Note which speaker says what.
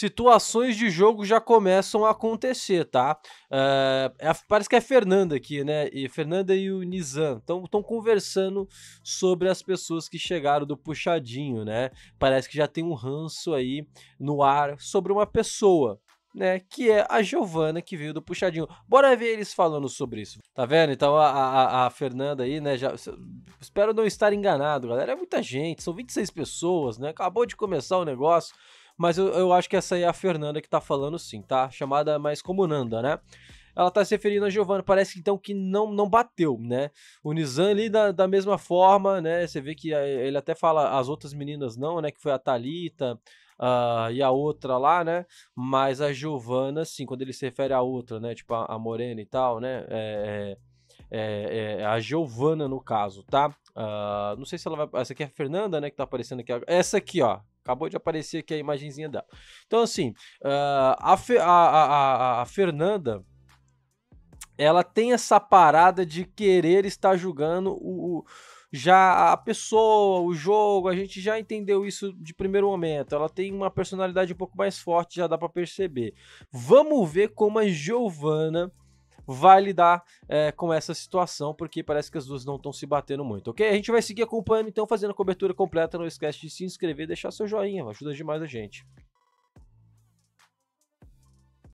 Speaker 1: situações de jogo já começam a acontecer, tá? Eh, é, parece que é a Fernanda aqui, né? E Fernanda e o Nizam estão conversando sobre as pessoas que chegaram do puxadinho, né? Parece que já tem um ranço aí no ar sobre uma pessoa. Né, que é a Giovana que veio do puxadinho. Bora ver eles falando sobre isso. Tá vendo? Então a, a, a Fernanda aí, né? Já, espero não estar enganado, galera. É muita gente, são 26 pessoas, né? Acabou de começar o negócio. Mas eu, eu acho que essa aí é a Fernanda que tá falando sim, tá? Chamada mais como Nanda, né? ela tá se referindo a Giovanna. Parece então que não, não bateu, né? O Nizam ali da, da mesma forma, né? Você vê que eh, ele até fala as outras meninas não, né? Que foi a Thalita. Uh, e a outra lá, né? Mas a Giovanna, sim, quando ele se refere à outra, né? Tipo a, a Morena e tal, né? É, é, é, é a Giovanna, no caso, tá? Uh, não sei se ela vai. Essa aqui é a Fernanda, né? Que tá aparecendo aqui. Essa aqui, ó. Acabou de aparecer aqui a imagenzinha dela. Então, assim, ah, a, a, a, a Fernanda ela tem essa parada de querer estar julgando o, o, já a pessoa, o jogo, a gente já entendeu isso de primeiro momento. Ela tem uma personalidade um pouco mais forte, já dá para perceber. Vamos ver como a Giovana vai lidar é, com essa situação, porque parece que as duas não estão se batendo muito, ok? A gente vai seguir acompanhando, então, fazendo a cobertura completa. Não esquece de se inscrever e deixar seu joinha, ajuda demais a gente.